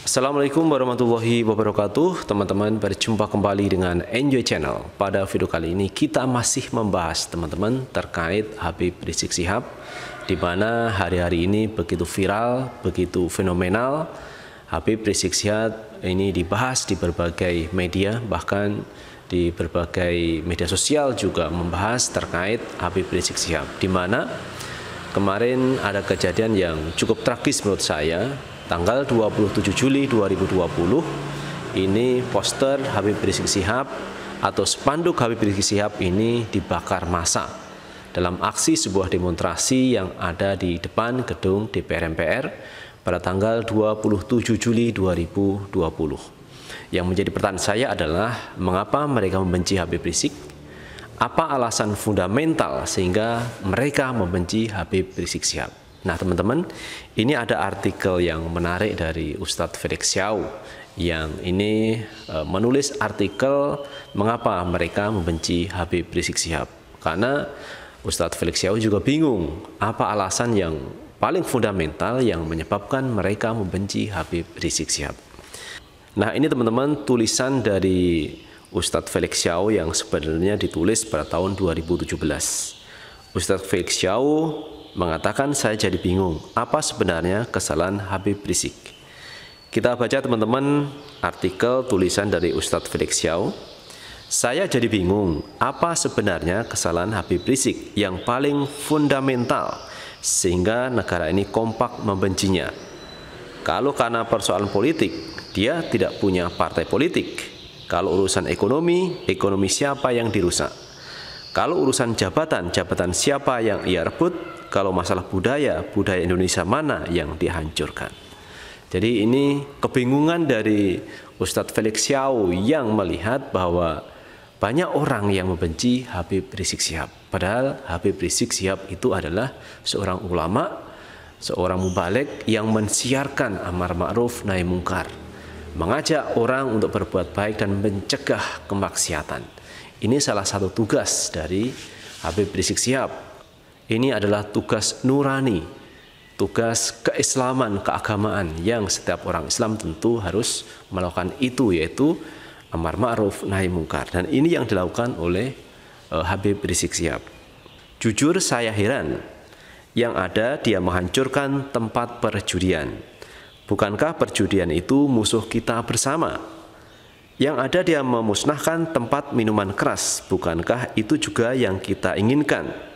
Assalamualaikum warahmatullahi wabarakatuh Teman-teman berjumpa kembali dengan Enjoy Channel Pada video kali ini kita masih membahas teman-teman terkait Habib Rizik Sihab di mana hari-hari ini begitu viral, begitu fenomenal Habib Rizik Sihab ini dibahas di berbagai media bahkan di berbagai media sosial juga membahas terkait Habib Rizik Sihab di mana kemarin ada kejadian yang cukup tragis menurut saya tanggal 27 Juli 2020 ini poster Habib Rizik Sihab atau spanduk Habib Rizik Sihab ini dibakar massa dalam aksi sebuah demonstrasi yang ada di depan gedung DPR MPR pada tanggal 27 Juli 2020. Yang menjadi pertanyaan saya adalah mengapa mereka membenci Habib Rizik? Apa alasan fundamental sehingga mereka membenci Habib Rizik Sihab? Nah teman-teman, ini ada artikel yang menarik dari Ustadz Felix Xiao yang ini e, menulis artikel mengapa mereka membenci Habib Rizik Sihab. Karena Ustadz Felix Xiao juga bingung apa alasan yang paling fundamental yang menyebabkan mereka membenci Habib Rizik Sihab. Nah ini teman-teman tulisan dari Ustadz Felix Xiao yang sebenarnya ditulis pada tahun 2017. Ustadz Felix Xiao mengatakan saya jadi bingung apa sebenarnya kesalahan Habib Rizik. Kita baca teman-teman artikel tulisan dari Ustadz Felix Xiao. Saya jadi bingung apa sebenarnya kesalahan Habib Rizik yang paling fundamental sehingga negara ini kompak membencinya. Kalau karena persoalan politik, dia tidak punya partai politik. Kalau urusan ekonomi, ekonomi siapa yang dirusak? Kalau urusan jabatan, jabatan siapa yang ia rebut? kalau masalah budaya, budaya Indonesia mana yang dihancurkan. Jadi ini kebingungan dari Ustadz Felix Xiao yang melihat bahwa banyak orang yang membenci Habib Rizik Sihab. Padahal Habib Rizik Sihab itu adalah seorang ulama, seorang mubalik yang mensiarkan amar ma'ruf nahi mungkar. Mengajak orang untuk berbuat baik dan mencegah kemaksiatan. Ini salah satu tugas dari Habib Rizik Sihab ini adalah tugas nurani, tugas keislaman, keagamaan yang setiap orang Islam tentu harus melakukan itu yaitu amar ma'ruf nahi mungkar dan ini yang dilakukan oleh uh, Habib Rizik Sihab. Jujur saya heran yang ada dia menghancurkan tempat perjudian. Bukankah perjudian itu musuh kita bersama? Yang ada dia memusnahkan tempat minuman keras, bukankah itu juga yang kita inginkan?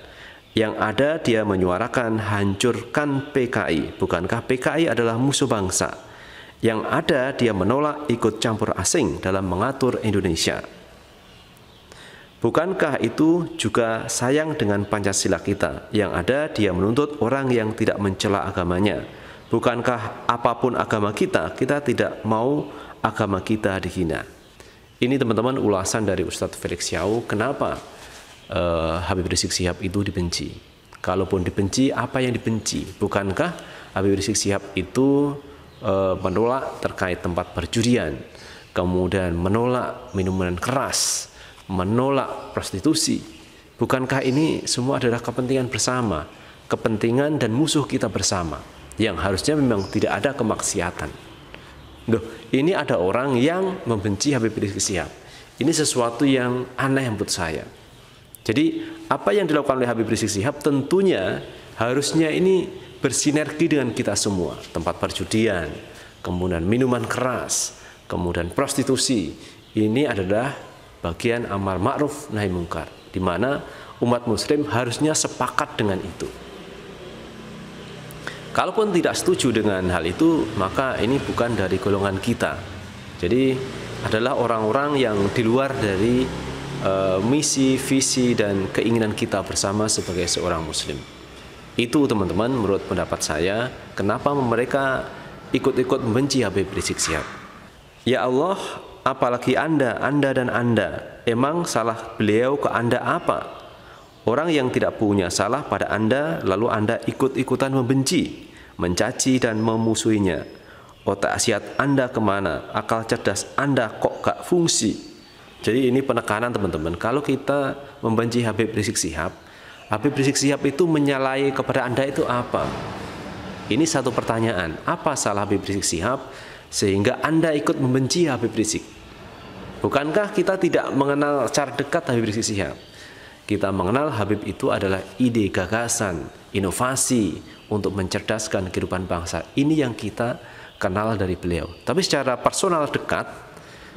Yang ada dia menyuarakan hancurkan PKI. Bukankah PKI adalah musuh bangsa? Yang ada dia menolak ikut campur asing dalam mengatur Indonesia. Bukankah itu juga sayang dengan Pancasila kita? Yang ada dia menuntut orang yang tidak mencela agamanya. Bukankah apapun agama kita, kita tidak mau agama kita dihina? Ini teman-teman ulasan dari Ustadz Felix Yau, kenapa uh, Habib Rizik Sihab itu dibenci. Kalaupun dibenci, apa yang dibenci? Bukankah Habib Rizik Sihab itu uh, menolak terkait tempat perjudian, kemudian menolak minuman keras, menolak prostitusi? Bukankah ini semua adalah kepentingan bersama, kepentingan dan musuh kita bersama yang harusnya memang tidak ada kemaksiatan. Loh, ini ada orang yang membenci Habib Rizik Sihab. Ini sesuatu yang aneh menurut saya. Jadi apa yang dilakukan oleh Habib Rizik Sihab tentunya harusnya ini bersinergi dengan kita semua. Tempat perjudian, kemudian minuman keras, kemudian prostitusi. Ini adalah bagian amar ma'ruf nahi mungkar di mana umat muslim harusnya sepakat dengan itu. Kalaupun tidak setuju dengan hal itu, maka ini bukan dari golongan kita. Jadi adalah orang-orang yang di luar dari Eh, misi, visi, dan keinginan kita bersama sebagai seorang Muslim. Itu teman-teman menurut pendapat saya kenapa mereka ikut-ikut membenci Habib Rizik Sihab. Ya Allah, apalagi Anda, Anda dan Anda. Emang salah beliau ke Anda apa? Orang yang tidak punya salah pada Anda lalu Anda ikut-ikutan membenci, mencaci dan memusuhinya. Otak siat Anda kemana? Akal cerdas Anda kok gak fungsi? Jadi ini penekanan teman-teman. Kalau kita membenci Habib Rizik Sihab, Habib Rizik Sihab itu menyalahi kepada Anda itu apa? Ini satu pertanyaan. Apa salah Habib Rizik Sihab sehingga Anda ikut membenci Habib Rizik? Bukankah kita tidak mengenal secara dekat Habib Rizik Sihab? Kita mengenal Habib itu adalah ide gagasan, inovasi untuk mencerdaskan kehidupan bangsa. Ini yang kita kenal dari beliau. Tapi secara personal dekat,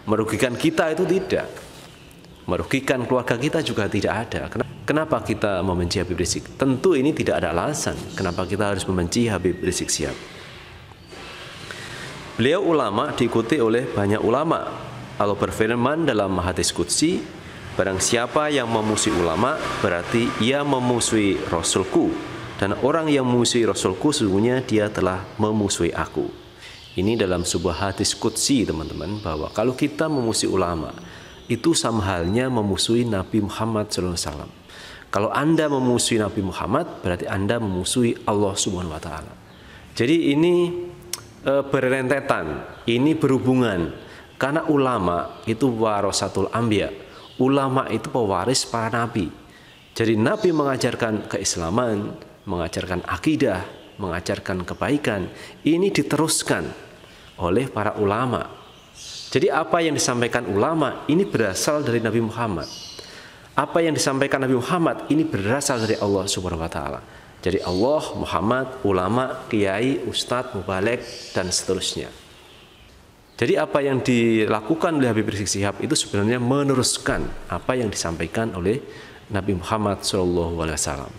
merugikan kita itu tidak merugikan keluarga kita juga tidak ada kenapa kita membenci Habib Rizik tentu ini tidak ada alasan kenapa kita harus membenci Habib Rizik siap beliau ulama diikuti oleh banyak ulama Kalau berfirman dalam hadis Qudsi barang siapa yang memusuhi ulama berarti ia memusuhi Rasulku dan orang yang memusuhi Rasulku sesungguhnya dia telah memusuhi aku ini dalam sebuah hadis kutsi teman-teman bahwa kalau kita memusuhi ulama itu sama halnya memusuhi Nabi Muhammad SAW. Kalau Anda memusuhi Nabi Muhammad berarti Anda memusuhi Allah Subhanahu wa taala. Jadi ini e, berentetan, ini berhubungan karena ulama itu warasatul ambia. Ulama itu pewaris para nabi. Jadi nabi mengajarkan keislaman, mengajarkan akidah, mengajarkan kebaikan. Ini diteruskan oleh para ulama. Jadi apa yang disampaikan ulama ini berasal dari Nabi Muhammad. Apa yang disampaikan Nabi Muhammad ini berasal dari Allah Subhanahu wa taala. Jadi Allah, Muhammad, ulama, kiai, ustadz, mubalek dan seterusnya. Jadi apa yang dilakukan oleh Habib Rizik Sihab itu sebenarnya meneruskan apa yang disampaikan oleh Nabi Muhammad SAW.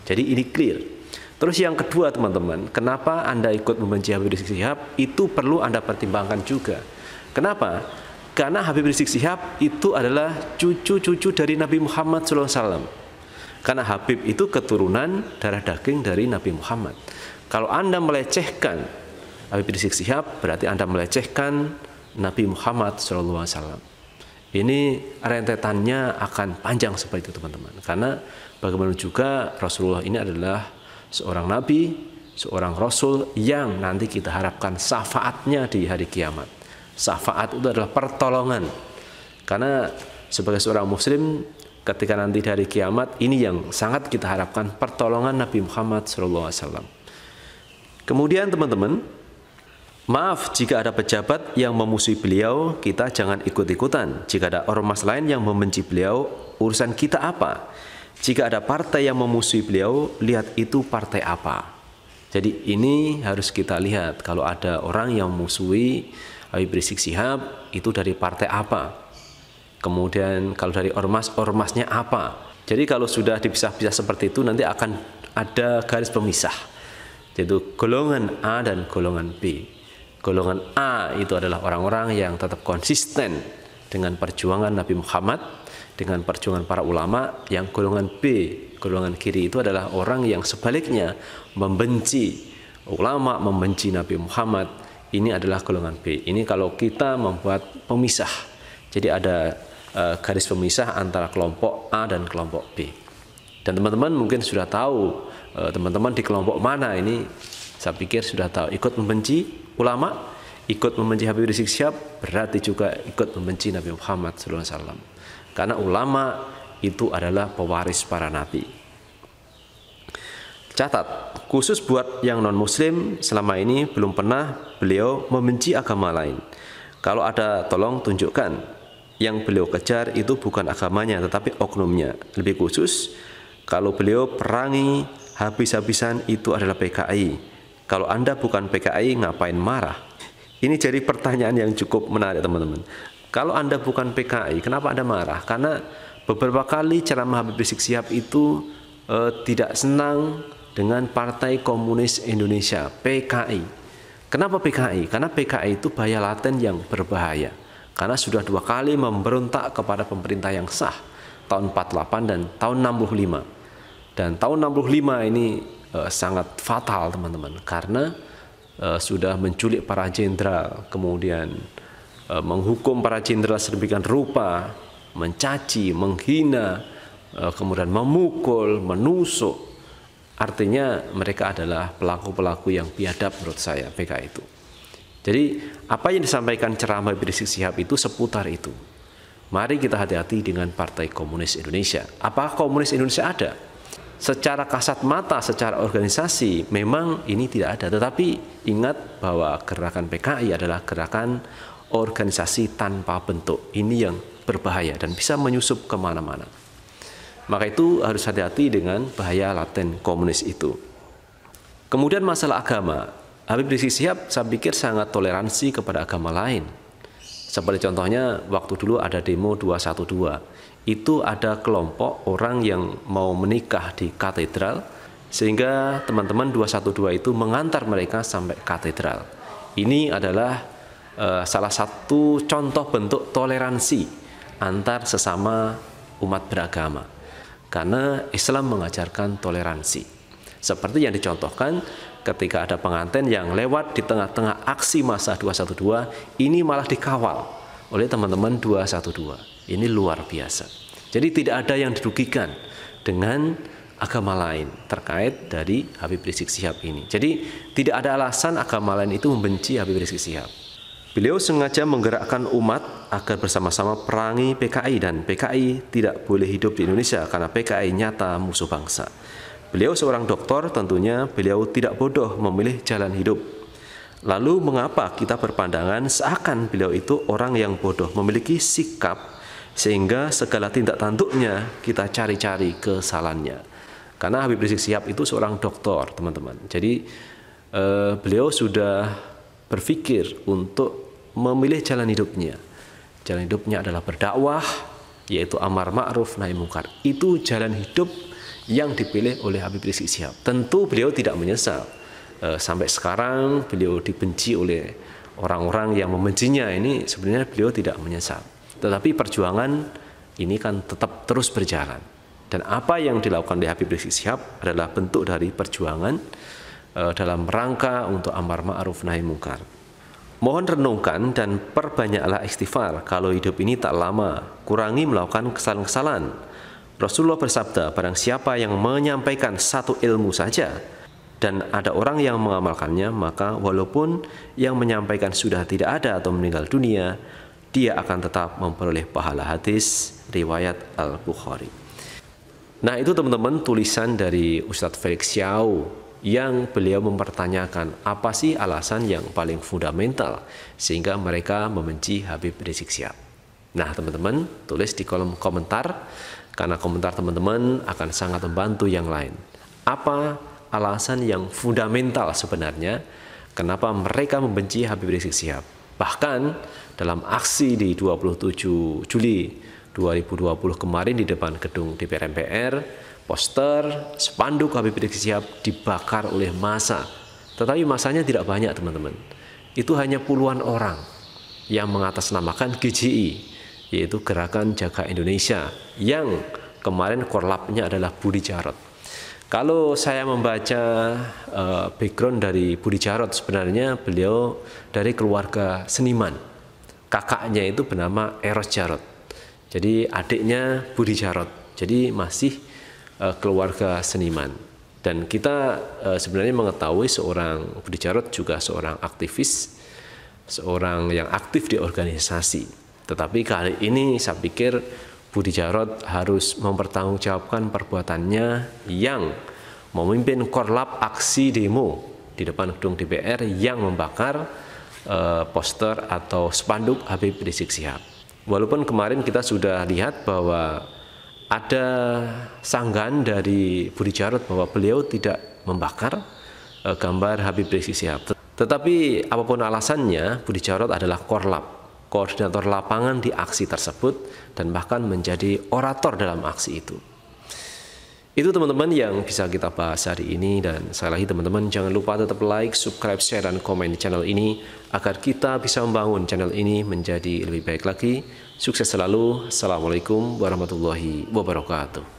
Jadi ini clear. Terus yang kedua teman-teman, kenapa Anda ikut membenci Habib Rizik Sihab? Itu perlu Anda pertimbangkan juga. Kenapa? Karena Habib Rizik Sihab itu adalah cucu-cucu dari Nabi Muhammad SAW. Karena Habib itu keturunan darah daging dari Nabi Muhammad. Kalau Anda melecehkan Habib Rizik Sihab, berarti Anda melecehkan Nabi Muhammad SAW. Ini rentetannya akan panjang seperti itu teman-teman. Karena bagaimana juga Rasulullah ini adalah seorang nabi, seorang rasul yang nanti kita harapkan syafaatnya di hari kiamat. Syafaat itu adalah pertolongan. Karena sebagai seorang muslim ketika nanti dari kiamat ini yang sangat kita harapkan pertolongan Nabi Muhammad SAW. Kemudian teman-teman, Maaf jika ada pejabat yang memusuhi beliau, kita jangan ikut-ikutan. Jika ada ormas lain yang membenci beliau, urusan kita apa? Jika ada partai yang memusuhi beliau, lihat itu partai apa. Jadi ini harus kita lihat kalau ada orang yang memusuhi Habib Rizik Sihab itu dari partai apa. Kemudian kalau dari ormas, ormasnya apa. Jadi kalau sudah dipisah-pisah seperti itu nanti akan ada garis pemisah. Yaitu golongan A dan golongan B. Golongan A itu adalah orang-orang yang tetap konsisten dengan perjuangan Nabi Muhammad dengan perjuangan para ulama yang golongan B, golongan kiri itu adalah orang yang sebaliknya membenci ulama, membenci Nabi Muhammad. Ini adalah golongan B. Ini kalau kita membuat pemisah. Jadi ada eh, garis pemisah antara kelompok A dan kelompok B. Dan teman-teman mungkin sudah tahu eh, teman-teman di kelompok mana ini. Saya pikir sudah tahu ikut membenci ulama, ikut membenci Habib Rizik Syihab berarti juga ikut membenci Nabi Muhammad SAW. Karena ulama itu adalah pewaris para nabi. Catat, khusus buat yang non-muslim selama ini belum pernah beliau membenci agama lain. Kalau ada tolong tunjukkan yang beliau kejar itu bukan agamanya tetapi oknumnya. Lebih khusus kalau beliau perangi habis-habisan itu adalah PKI. Kalau Anda bukan PKI ngapain marah? Ini jadi pertanyaan yang cukup menarik teman-teman. Kalau Anda bukan PKI, kenapa Anda marah? Karena beberapa kali ceramah Habib Rizik Sihab itu e, tidak senang dengan Partai Komunis Indonesia, PKI. Kenapa PKI? Karena PKI itu bahaya laten yang berbahaya. Karena sudah dua kali memberontak kepada pemerintah yang sah tahun 48 dan tahun 65. Dan tahun 65 ini e, sangat fatal teman-teman karena e, sudah menculik para jenderal, kemudian Eh, menghukum para cindera sedemikian rupa, mencaci, menghina, eh, kemudian memukul, menusuk. Artinya mereka adalah pelaku-pelaku yang biadab menurut saya PK itu. Jadi apa yang disampaikan ceramah Rizik Sihab itu seputar itu. Mari kita hati-hati dengan Partai Komunis Indonesia. Apakah Komunis Indonesia ada? Secara kasat mata, secara organisasi memang ini tidak ada. Tetapi ingat bahwa gerakan PKI adalah gerakan organisasi tanpa bentuk. Ini yang berbahaya dan bisa menyusup kemana-mana. Maka itu harus hati-hati dengan bahaya laten komunis itu. Kemudian masalah agama. Habib Rizik Sihab saya pikir sangat toleransi kepada agama lain. Seperti contohnya waktu dulu ada demo 212. Itu ada kelompok orang yang mau menikah di katedral sehingga teman-teman 212 itu mengantar mereka sampai katedral. Ini adalah uh, salah satu contoh bentuk toleransi antar sesama umat beragama. Karena Islam mengajarkan toleransi. Seperti yang dicontohkan ketika ada pengantin yang lewat di tengah-tengah aksi masa 212, ini malah dikawal oleh teman-teman 212. Ini luar biasa. Jadi tidak ada yang dirugikan dengan agama lain terkait dari Habib Rizik Sihab ini. Jadi tidak ada alasan agama lain itu membenci Habib Rizik Sihab. Beliau sengaja menggerakkan umat agar bersama-sama perangi PKI dan PKI tidak boleh hidup di Indonesia karena PKI nyata musuh bangsa. Beliau seorang doktor, tentunya beliau tidak bodoh memilih jalan hidup. Lalu mengapa kita berpandangan seakan beliau itu orang yang bodoh memiliki sikap sehingga segala tindak tanduknya kita cari-cari kesalahannya. Karena Habib Rizik Sihab itu seorang doktor, teman-teman. Jadi eh, beliau sudah berpikir untuk memilih jalan hidupnya. Jalan hidupnya adalah berdakwah, yaitu amar ma'ruf nahi mungkar. Itu jalan hidup yang dipilih oleh Habib Rizik Sihab. Tentu beliau tidak menyesal. Eh, sampai sekarang beliau dibenci oleh orang-orang yang membencinya. Ini sebenarnya beliau tidak menyesal. Tetapi perjuangan ini kan tetap terus berjalan. Dan apa yang dilakukan oleh Habib Rizik Sihab adalah bentuk dari perjuangan Eh, dalam rangka untuk amar ma'ruf nahi mungkar. Mohon renungkan dan perbanyaklah istighfar kalau hidup ini tak lama, kurangi melakukan kesalahan-kesalahan. Rasulullah bersabda, barang siapa yang menyampaikan satu ilmu saja dan ada orang yang mengamalkannya, maka walaupun yang menyampaikan sudah tidak ada atau meninggal dunia, dia akan tetap memperoleh pahala hadis riwayat Al-Bukhari. Nah, itu teman-teman tulisan dari Ustadz Felix Xiao yang beliau mempertanyakan apa sih alasan yang paling fundamental sehingga mereka membenci Habib Rizik Sihab. Nah, teman-teman, tulis di kolom komentar karena komentar teman-teman akan sangat membantu yang lain. Apa alasan yang fundamental sebenarnya kenapa mereka membenci Habib Rizik Sihab? Bahkan dalam aksi di 27 Juli 2020 kemarin di depan gedung DPR MPR poster, spanduk Habib Rizik Sihab dibakar oleh masa, Tetapi masanya tidak banyak teman-teman. Itu hanya puluhan orang yang mengatasnamakan GJI, e, yaitu Gerakan Jaga Indonesia, yang kemarin korlapnya adalah Budi Jarot. Kalau saya membaca uh, background dari Budi Jarot, sebenarnya beliau dari keluarga seniman. Kakaknya itu bernama Eros Jarot. Jadi adiknya Budi Jarot. Jadi masih uh, keluarga seniman. Dan kita uh, sebenarnya mengetahui seorang Budi Jarot juga seorang aktivis, seorang yang aktif di organisasi. Tetapi kali ini saya pikir Budi Jarot harus mempertanggungjawabkan perbuatannya yang memimpin korlap aksi demo di depan gedung DPR yang membakar uh, poster atau spanduk Habib Rizik Sihab. Walaupun kemarin kita sudah lihat bahwa ada sanggahan dari Budi Jarot bahwa beliau tidak membakar uh, gambar Habib Rizik Sihab. Tetapi apapun alasannya, Budi Jarot adalah korlap, koordinator lapangan di aksi tersebut dan bahkan menjadi orator dalam aksi itu. Itu teman-teman yang bisa kita bahas hari ini dan saya lagi teman-teman jangan lupa tetap like, subscribe, share, dan komen di channel ini agar kita bisa membangun channel ini menjadi lebih baik lagi. Sukses selalu. Assalamualaikum warahmatullahi wabarakatuh.